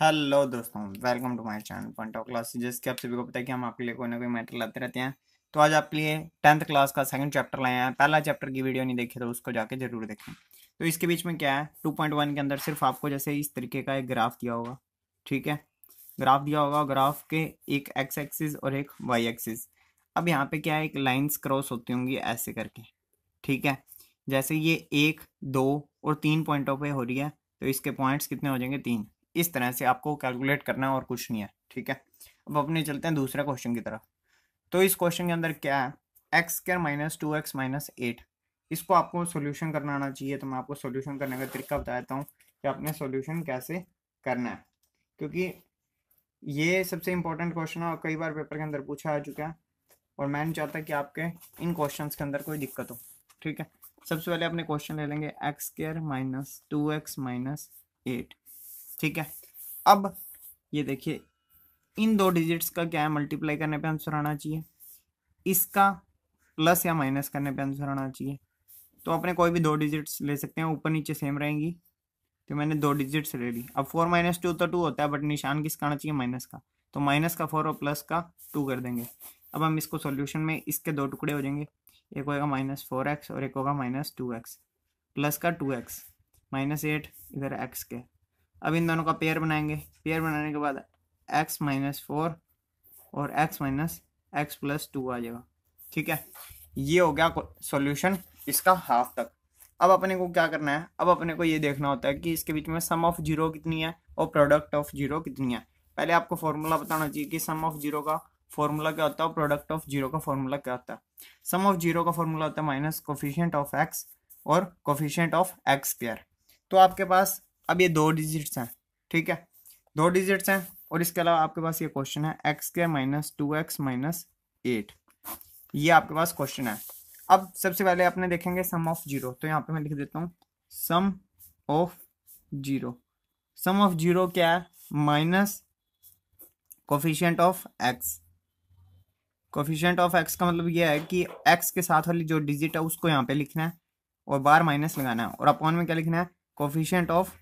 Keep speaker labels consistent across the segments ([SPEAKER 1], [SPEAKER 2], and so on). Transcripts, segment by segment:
[SPEAKER 1] hello दोस्तों welcome to my channel point of class जिसके आप सभी को पता है कि हम आपके लिए कोई ना कोई मैटर लाते रहते हैं तो आज आपके लिए टेंथ क्लास का सेकंड चैप्टर लाए हैं पहला चैप्टर की वीडियो नहीं देखी तो उसको जाके जरूर देखें तो इसके बीच में क्या है टू पॉइंट वन के अंदर सिर्फ आपको जैसे इस तरीके का एक ग्राफ दिया होगा ठीक है ग्राफ दिया होगा ग्राफ के एक एक्स एक्सिस और एक वाई एक्सिस अब यहाँ पे क्या है एक लाइन्स क्रॉस होती होंगी ऐसे करके ठीक है जैसे ये एक दो और तीन पॉइंटों पर हो रही है तो इसके पॉइंट्स कितने हो जाएंगे तीन इस तरह से आपको कैलकुलेट करना और कुछ नहीं है ठीक है अब अपने चलते हैं दूसरे क्वेश्चन की तरफ तो इस क्वेश्चन के अंदर क्या है x square minus two x minus eight इसको आपको सोल्यूशन करना आना चाहिए तो मैं आपको सोल्यूशन करने का तरीका बता देता हूँ कि आपने सोल्यूशन कैसे करना है क्योंकि ये सबसे इंपॉर्टेंट क्वेश्चन है और कई बार पेपर के अंदर पूछा आ चुका है और मैं नहीं चाहता कि आपके इन क्वेश्चन के अंदर कोई दिक्कत हो ठीक है सबसे पहले अपने क्वेश्चन ले लेंगे x square minus two x minus eight ठीक है अब ये देखिए इन दो डिजिट्स का क्या है मल्टीप्लाई करने पे आंसर आना चाहिए इसका प्लस या माइनस करने पे आंसर आना चाहिए तो अपने कोई भी दो डिजिट्स ले सकते हैं ऊपर नीचे सेम रहेंगी तो मैंने दो डिजिट्स ले ली अब फोर माइनस टू तो टू होता है बट निशान किसका आना चाहिए माइनस का तो माइनस का फोर और प्लस का टू कर देंगे अब हम इसको सोल्यूशन में इसके दो टुकड़े हो जाएंगे एक होगा माइनस फोर एक्स और एक होगा माइनस टू एक्स प्लस का टू एक्स माइनस एट इधर एक्स के अब इन दोनों का पेयर बनाएंगे पेयर बनाने के बाद एक्स माइनस फोर और x minus x plus two आ जाएगा ठीक है ये हो गया सॉल्यूशन इसका हाफ तक अब अपने को क्या करना है अब अपने को ये देखना होता है कि इसके बीच में सम ऑफ जीरो कितनी है और प्रोडक्ट ऑफ जीरो कितनी है पहले आपको फॉर्मूला बताना चाहिए कि सम ऑफ जीरो का फॉर्मूला क्या होता है और प्रोडक्ट ऑफ जीरो का फॉर्मूला क्या होता है सम ऑफ जीरो का फॉर्मूला होता है माइनस कोफिशियंट ऑफ एक्स और कोफिशियंट ऑफ एक्स स्क्र तो आपके पास अब ये दो डिजिट्स हैं ठीक है दो डिजिट्स हैं और इसके अलावा आपके पास ये क्वेश्चन है एक्स के minus two x minus eight ये आपके पास क्वेश्चन है अब सबसे पहले आपने देखेंगे सम ऑफ जीरो तो यहाँ पे मैं लिख देता हूँ sum of zero sum of zero क्या है minus coefficient of x coefficient of x का मतलब यह है कि एक्स के साथ वाली जो डिजिट है उसको यहाँ पे लिखना है और बार माइनस लगाना है और अपॉन में क्या लिखना है कोफिशियंट ऑफ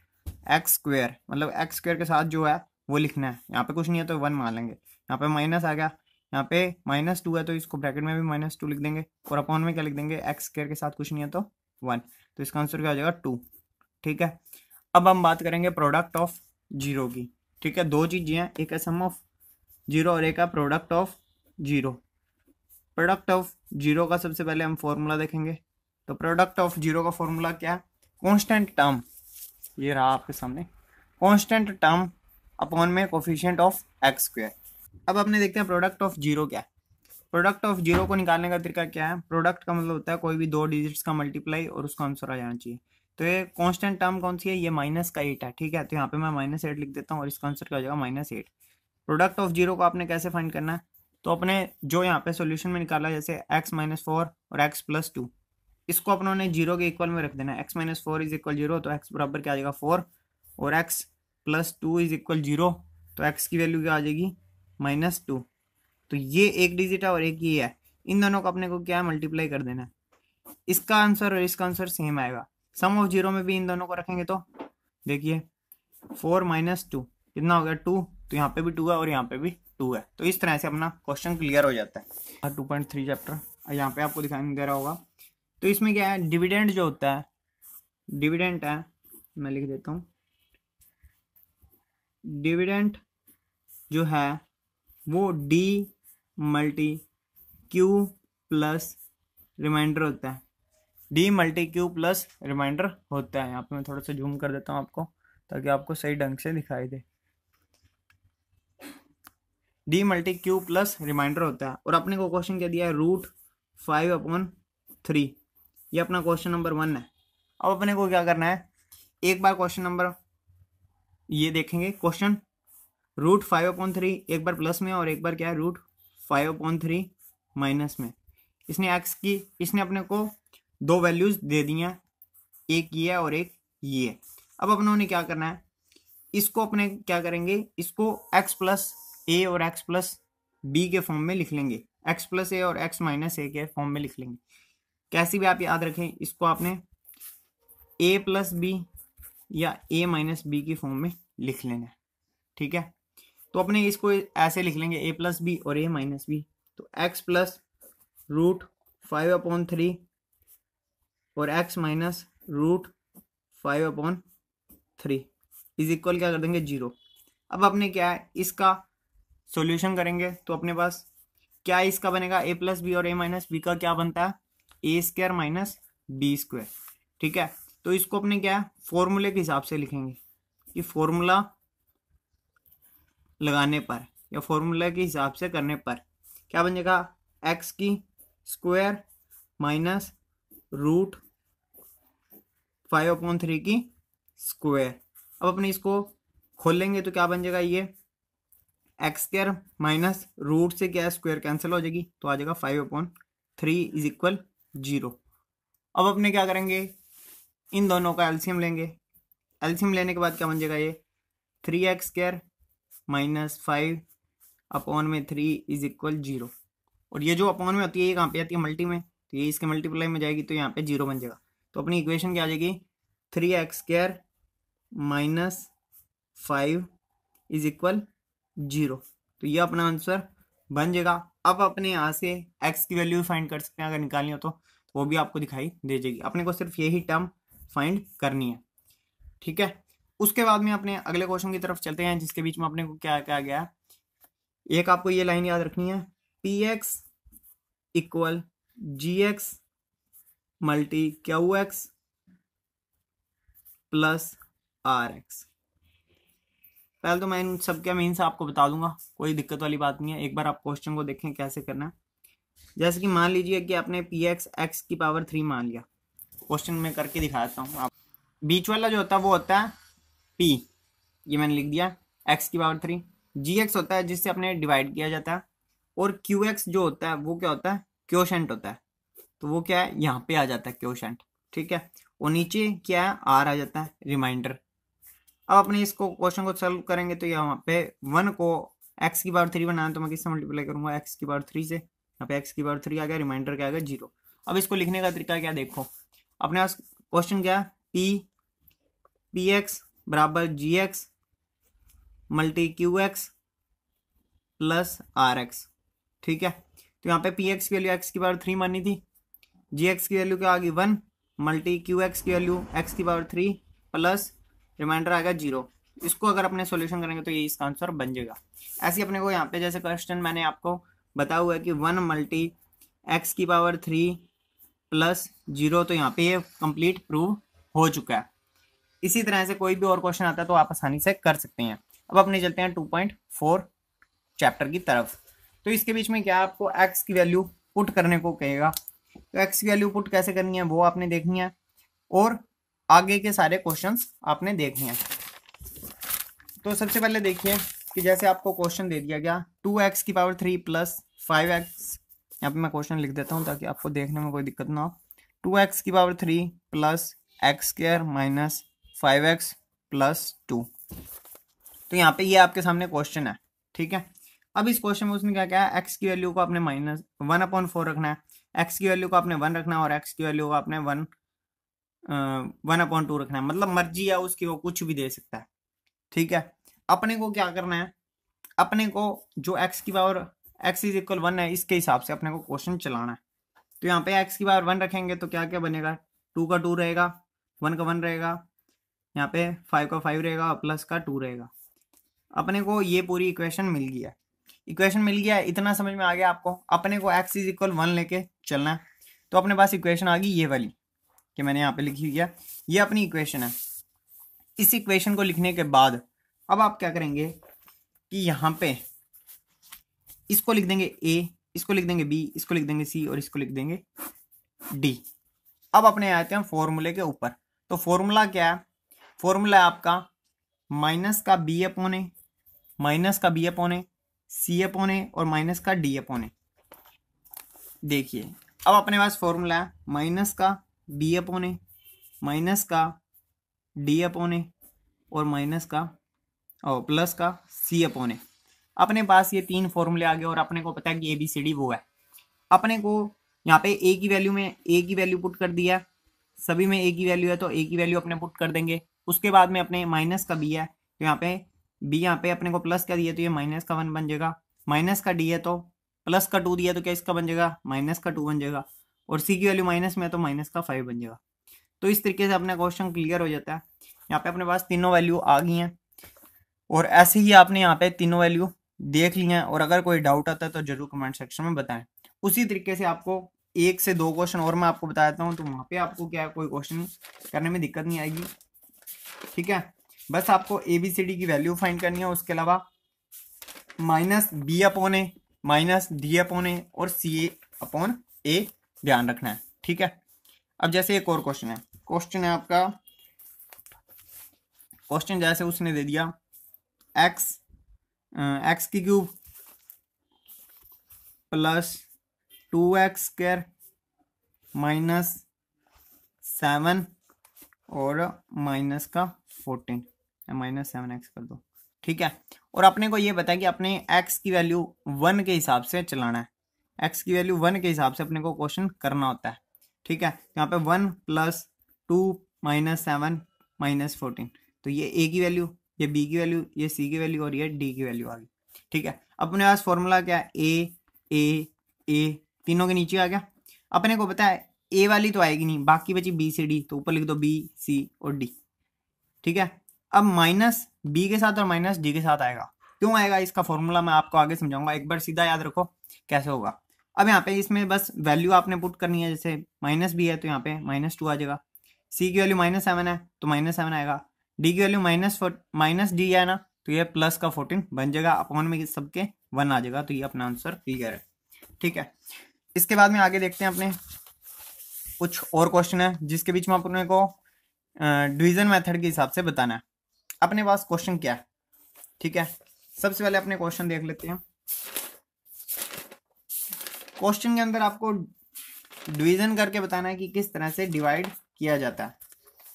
[SPEAKER 1] एक्स स्क्वेयर मतलब एक्स स्क्वेयर के साथ जो है वो लिखना है यहाँ पे कुछ नहीं है तो वन मान लेंगे यहाँ पे माइनस आ गया यहाँ पे माइनस टू है तो इसको ब्रैकेट में भी माइनस टू लिख देंगे और अपॉन में क्या लिख देंगे एक्स स्क्वेयर के साथ कुछ नहीं है तो वन तो इसका आंसर क्या हो जाएगा टू ठीक है अब हम बात करेंगे प्रोडक्ट ऑफ जीरो की ठीक है दो चीज़ें हैं एक है सम ऑफ जीरो और एक है product of zero product of zero का सबसे पहले हम फॉर्मूला देखेंगे तो प्रोडक्ट ऑफ जीरो का फॉर्मूला क्या है कॉन्स्टेंट टर्म ये रहा आपके सामने कॉन्स्टेंट टर्म अपॉन में कोफिशियंट ऑफ एक्स स्क्वेयर अब अपने देखते हैं प्रोडक्ट ऑफ जीरो क्या है प्रोडक्ट ऑफ जीरो को निकालने का तरीका क्या है प्रोडक्ट का मतलब होता है कोई भी दो डिजिट्स का मल्टीप्लाई और उसका आंसर आ जाना चाहिए तो ये कॉन्स्टेंट टर्म कौन सी है ये माइनस का एट है ठीक है तो यहाँ पे मैं माइनस एट लिख देता हूँ और इसका आंसर क्या हो जाएगा minus eight product of zero को आपने कैसे फाइंड करना है तो अपने जो यहाँ पे सोल्यूशन में निकाला जैसे एक्स माइनस फोर और एक्स प्लस टू इसको अपनों ने जीरो के इक्वल में रख देना x minus four is equal zero तो एक्स बराबर क्या आ जाएगा फोर और x plus two is equal zero तो एक्स की वैल्यू क्या आ जाएगी माइनस टू तो ये एक डिजिट है और एक ये है इन दोनों को अपने को क्या है मल्टीप्लाई कर देना इसका आंसर और इसका आंसर सेम आएगा सम ऑफ जीरो में भी इन दोनों को रखेंगे तो देखिए फोर माइनस टू कितना हो गया टू तो यहाँ पे भी टू है और यहाँ पे भी टू है तो इस तरह से अपना क्वेश्चन क्लियर हो जाता है टू पॉइंट थ्री चैप्टर यहाँ पे आपको दिखाई नहीं दे रहा होगा तो इसमें क्या है डिविडेंड जो होता है डिविडेंट है मैं लिख देता हूँ डिविडेंट जो है वो D multi Q plus reminder होता है D multi Q plus reminder होता है यहाँ पे मैं थोड़ा सा जूम कर देता हूँ आपको ताकि आपको सही ढंग से दिखाई दे D multi Q plus reminder होता है और अपने को क्वेश्चन क्या दिया है रूट फाइव अपॉन थ्री ये अपना क्वेश्चन नंबर वन है अब अपने को क्या करना है एक बार क्वेश्चन नंबर ये देखेंगे question root five point three एक बार प्लस में और एक बार क्या है root five point three minus में इसने एक्स की इसने अपने को दो वैल्यूज़ दे दी हैं एक ये है और एक ये है अब अपने उन्हें क्या करना है इसको अपने क्या करेंगे इसको एक्स प्लस ए और एक्स प्लस बी के फॉर्म में लिख लेंगे एक्स प्लस ए और एक्स माइनस ए के फॉर्म में लिख लेंगे कैसी भी आप याद रखें इसको आपने ए प्लस बी या ए माइनस बी की फॉर्म में लिख लेना है ठीक है तो अपने इसको ऐसे लिख लेंगे ए प्लस बी और ए माइनस बी तो x plus root five upon three और x minus root five upon three is equal क्या कर देंगे जीरो अब अपने क्या है इसका सॉल्यूशन करेंगे तो अपने पास क्या इसका बनेगा ए प्लस बी और ए माइनस बी का क्या बनता है A square minus B square ठीक है तो इसको अपने क्या है फॉर्मूले के हिसाब से लिखेंगे ये फॉर्मूला लगाने पर या फॉर्मूला के हिसाब से करने पर क्या बन जाएगा एक्स की square minus root five upon three की स्क्वायर अब अपने इसको खोलेंगे तो क्या बन जाएगा ये एक्स स्क्र माइनस रूट से क्या स्क्वायर कैंसिल हो जाएगी तो आ जाएगा five upon three is equal zero अब अपने क्या करेंगे इन दोनों का एल्सियम लेंगे एल्सियम लेने के बाद क्या बन जाएगा ये three x square minus five upon में थ्री इज इक्वल जीरो और ये जो अपॉन में होती है ये कहाँ पे आती है मल्टी में तो ये इसके मल्टीप्लाई में जाएगी तो यहाँ पे जीरो बन जाएगा तो अपनी इक्वेशन क्या आ जाएगी three x square minus five is equal zero तो ये अपना आंसर बन जाएगा अब अपने यहाँ से एक्स की वैल्यू फाइंड कर सकते हैं अगर निकालनी हो तो वो भी आपको दिखाई दे जाएगी अपने को सिर्फ यही टर्म फाइंड करनी है ठीक है उसके बाद में अपने अगले क्वेश्चन की तरफ चलते हैं जिसके बीच में अपने को क्या क्या गया है एक आपको ये लाइन याद रखनी है P x equal G x multi Q x plus R x पहले तो मैं इन सब क्या मीन्स आपको बता दूंगा कोई दिक्कत वाली बात नहीं है एक बार आप क्वेश्चन को देखें कैसे करना है जैसे कि मान लीजिए कि आपने पी एक्स एक्स की पावर थ्री मान लिया क्वेश्चन में करके दिखाता हूँ आप बीच वाला जो होता है वो होता है पी ये मैंने लिख दिया एक्स की पावर थ्री जी एक्स होता है जिससे अपने डिवाइड किया जाता है और क्यू एक्स जो होता है वो क्या होता है क्योशेंट होता है तो वो क्या है यहाँ पे आ जाता है क्योशेंट ठीक है और नीचे क्या है आर आ जाता है रिमाइंडर अब अपने इसको क्वेश्चन को सोल्व करेंगे तो यहाँ पे वन को एक्स की बार थ्री बनाया तो मैं किससे मल्टीप्लाई करूंगा एक्स की बार थ्री से यहाँ पे एक्स की बार थ्री आ गया रिमाइंडर क्या आ गया जीरो अब इसको लिखने का तरीका क्या देखो अपने पास क्वेश्चन क्या पी पी एक्स बराबर G x multi Q x plus R x ठीक है तो यहाँ पे पी एक्स की वैल्यू एक्स की पावर थ्री मानी थी जी एक्स की वैल्यू क्या आ गई वन मल्टी क्यू एक्स की वैल्यू एक्स की पावर थ्री प्लस रिमाइंडर आएगा जीरो इसको अगर अपने सोल्यूशन करेंगे तो ये इसका आंसर बन जाएगा ऐसे अपने को यहाँ पे जैसे क्वेश्चन मैंने आपको बताया हुआ है कि वन मल्टी एक्स की पावर थ्री प्लस जीरो तो यहाँ पे ये कंप्लीट प्रूव हो चुका है इसी तरह से कोई भी और क्वेश्चन आता है तो आप आसानी से कर सकते हैं अब अपने चलते हैं टू पॉइंट फोर चैप्टर की तरफ तो इसके बीच में क्या आपको एक्स की वैल्यू पुट करने को कहेगा तो एक्स की वैल्यू पुट कैसे करनी है वो आपने देखनी है और आगे के सारे क्वेश्चन आपने देखे हैं तो सबसे पहले देखिए कि जैसे आपको क्वेश्चन दे दिया गया टू एक्स की power three plus five x यहाँ पर मैं क्वेश्चन लिख देता हूँ ताकि आपको देखने में कोई दिक्कत ना हो टू एक्स की power three plus x square minus five x plus two तो यहाँ पे ये आपके सामने क्वेश्चन है ठीक है अब इस क्वेश्चन में उसने क्या क्या है एक्स की वैल्यू को आपने माइनस वन अपॉइंट फोर रखना है एक्स की वैल्यू को आपने वन रखना है और एक्स की वैल्यू को आपने वन वन अपॉइंट टू रखना है मतलब मर्जी है उसकी वो कुछ भी दे सकता है ठीक है अपने को क्या करना है अपने को जो एक्स की power x is equal one है इसके हिसाब से अपने को क्वेश्चन चलाना है तो यहाँ पे एक्स की पावर वन रखेंगे तो क्या क्या बनेगा टू का टू रहेगा वन का वन रहेगा यहाँ पे फाइव का फाइव रहेगा प्लस का टू रहेगा अपने को ये पूरी इक्वेशन मिल गया इक्वेशन मिल गया इतना समझ में आ गया आपको अपने को एक्स इज इक्वल वन लेके चलना है तो अपने पास इक्वेशन आ गई ये वाली कि मैंने यहाँ पे लिखी हुई है ये अपनी इक्वेशन है इस इक्वेशन को लिखने के बाद अब आप क्या करेंगे कि यहाँ पे इसको लिख देंगे ए इसको लिख देंगे बी इसको लिख देंगे सी और इसको लिख देंगे डी अब अपने आते हैं फॉर्मूले के ऊपर तो फॉर्मूला क्या है फॉर्मूला आपका माइनस का बी ए पोने माइनस का B upon A C upon पोने और माइनस का डी ए पोने देखिए अब अपने पास फॉर्मूला है माइनस का डी अपोन ए माइनस का डी अपोन ए और माइनस का और प्लस का सी अपोन ए अपने पास ये तीन फॉर्मूले आ गए और अपने को पता है कि ए बी सी डी वो है अपने को यहाँ पे ए की वैल्यू में ए की वैल्यू पुट कर दिया सभी में ए की वैल्यू है तो ए की वैल्यू अपने पुट कर देंगे उसके बाद में अपने माइनस का बी है तो यहाँ पे बी यहाँ पे अपने को प्लस का दिया तो ये माइनस का वन बन जाएगा माइनस का डी है तो प्लस का टू दिया तो क्या इसका बन जाएगा माइनस का टू बन जाएगा और सी की वैल्यू माइनस में तो माइनस का फाइव बन जाएगा तो इस तरीके से अपना क्वेश्चन क्लियर हो जाता है यहाँ पे अपने पास तीनों वैल्यू आ गई हैं और ऐसे ही आपने यहाँ पे तीनों वैल्यू देख ली हैं और अगर कोई डाउट आता है तो जरूर कमेंट सेक्शन में बताएं उसी तरीके से आपको एक से दो क्वेश्चन और मैं आपको बता देता हूँ तो वहाँ पे आपको क्या कोई क्वेश्चन करने में दिक्कत नहीं आएगी ठीक है बस आपको ए बी सी डी की वैल्यू फाइंड करनी है उसके अलावा minus B upon A minus D upon A और सी ए अपॉन ए ध्यान रखना है ठीक है अब जैसे एक और क्वेश्चन है क्वेश्चन है आपका क्वेश्चन जैसे उसने दे दिया एक्स एक्स की cube plus two x square minus seven और माइनस का फोर्टीन माइनस सेवन एक्स कर दो ठीक है और अपने को ये बताया कि अपने एक्स की वैल्यू वन के हिसाब से चलाना है एक्स की वैल्यू वन के हिसाब से अपने को क्वेश्चन करना होता है ठीक है यहाँ पे one plus two minus seven minus fourteen तो ये ए की वैल्यू ये बी की वैल्यू ये सी की वैल्यू और ये डी की वैल्यू आ गई ठीक है अपने पास फॉर्मूला क्या है ए ए ए तीनों के नीचे आ गया अपने को पता है ए वाली तो आएगी नहीं बाकी बची बी सी डी तो ऊपर लिख दो बी सी और डी ठीक है अब माइनस बी के साथ और माइनस डी के साथ आएगा क्यों आएगा इसका फॉर्मूला मैं आपको आगे समझाऊंगा एक बार सीधा याद रखो कैसे होगा अब यहाँ पे इसमें बस वैल्यू आपने पुट करनी है जैसे माइनस भी है तो यहाँ पे माइनस टू आ जाएगा सी की वैल्यू माइनस सेवन है तो माइनस सेवन आएगा डी की वैल्यू माइनस माइनस डी है ना तो ये प्लस का फोर्टीन बन जाएगा अपॉन में सबके वन आ जाएगा तो ये अपना आंसर क्लियर है ठीक है इसके बाद में आगे देखते हैं अपने कुछ और क्वेश्चन है जिसके बीच में अपने को डिविजन मेथड के हिसाब से बताना है अपने पास क्वेश्चन क्या है ठीक है सबसे पहले अपने क्वेश्चन देख लेते हैं क्वेश्चन के अंदर आपको डिवीजन करके बताना है कि किस तरह से डिवाइड किया जाता है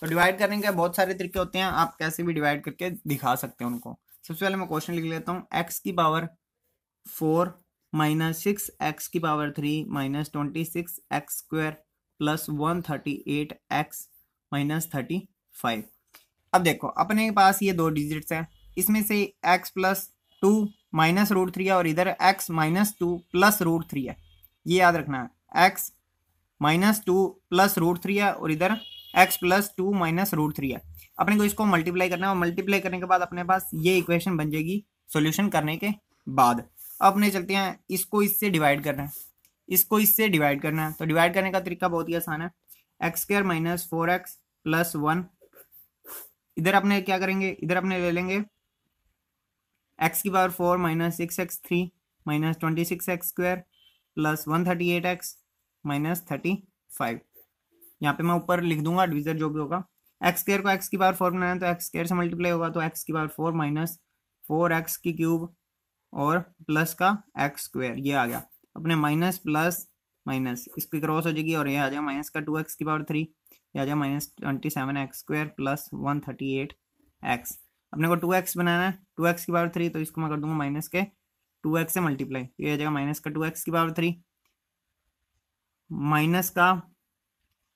[SPEAKER 1] तो डिवाइड करने के बहुत सारे तरीके होते हैं आप कैसे भी डिवाइड करके दिखा सकते हैं उनको सबसे पहले मैं क्वेश्चन लिख लेता हूँ एक्स की power four minus six x की power three minus twenty six x square plus one thirty eight x minus thirty five अब देखो अपने पास ये दो डिजिट्स हैं इसमें से x plus two minus root three है और इधर x minus two plus root three है ये याद रखना x minus two plus root three है और इधर x plus two minus root three है अपने को इसको मल्टीप्लाई करना है और मल्टीप्लाई करने के बाद अपने पास ये इक्वेशन बन जाएगी सोल्यूशन करने के बाद अपने चलते हैं इसको इससे डिवाइड करना है इसको इससे डिवाइड करना है तो डिवाइड करने का तरीका बहुत ही आसान है x square minus four x plus one इधर अपने क्या करेंगे इधर अपने ले लेंगे एक्स की power four minus six x three minus twenty six x square plus one thirty eight x minus thirty five यहाँ पे मैं ऊपर लिख दूंगा डिविजर जो भी होगा एक्स स्केयर को एक्स की पावर फोर बनाना तो एक्स स्केयर से मल्टीप्लाई होगा तो एक्स की power four minus four x की क्यूब और प्लस का एक्स स्क्वेयर ये आ गया अपने माइनस प्लस माइनस इसकी क्रॉस हो जाएगी और ये आ जाएगा माइनस का टू एक्स की पावर थ्री ये आ जाएगा minus twenty seven x square plus one thirty eight x अपने को टू एक्स बनाना है टू एक्स की पावर थ्री तो इसको मैं कर दूंगा माइनस के टू एक्स से मल्टीप्लाई ये आ जाएगा माइनस का टू एक्स की पावर थ्री माइनस का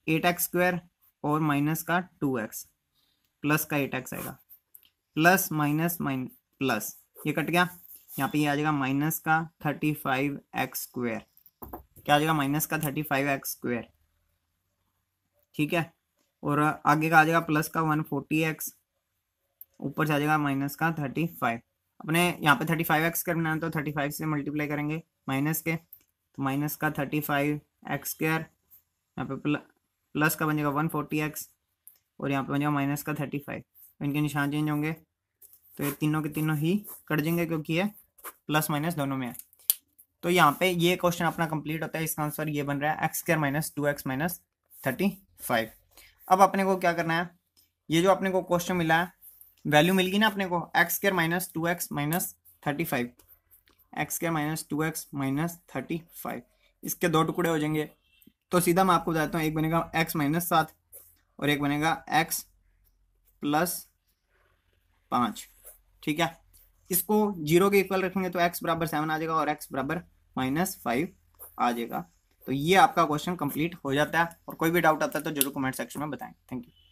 [SPEAKER 1] एट एक्स स्क्वायर और माइनस का टू एक्स प्लस का एट एक्स आएगा प्लस माइनस माइन प्लस ये कट गया यहाँ पे ये आ जाएगा माइनस का थर्टी फाइव एक्स स्क्वायर क्या आ जाएगा माइनस का थर्टी फाइव एक्स स्क्वायर ठीक है और आगे का आ जाएगा प्लस का वन फोर्टी एक्स ऊपर से आ जाएगा माइनस का थर्टी फाइव अपने यहाँ पे थर्टी फाइव एक्स स्क्र तो थर्टी फाइव से मल्टीप्लाई करेंगे माइनस के तो माइनस का थर्टी फाइव एक्स स्क्र यहाँ पे प्लस का बन जाएगा वन फोर्टी एक्स और यहाँ पे बन जाएगा माइनस का थर्टी फाइव तो इनके निशान चेंज होंगे तो ये तीनों के तीनों ही कट जाएंगे क्योंकि ये प्लस माइनस दोनों में है तो यहाँ पे ये क्वेश्चन अपना कंप्लीट होता है इसका आंसर ये बन रहा है x square minus two x minus thirty five अब अपने को क्या करना है ये जो अपने को क्वेश्चन मिला है वैल्यू मिल गई ना अपने को x square minus two x minus thirty five x square minus two x minus thirty five इसके दो टुकड़े हो जाएंगे तो सीधा मैं आपको बताता हूँ एक बनेगा एक्स माइनस सात और एक बनेगा एक्स प्लस पाँच ठीक है इसको जीरो के इक्वल रखेंगे तो एक्स बराबर सेवन आ जाएगा और एक्स बराबर माइनस फाइव आ जाएगा तो ये आपका क्वेश्चन कंप्लीट हो जाता है और कोई भी डाउट आता है तो जरूर कमेंट सेक्शन में बताएं थैंक यू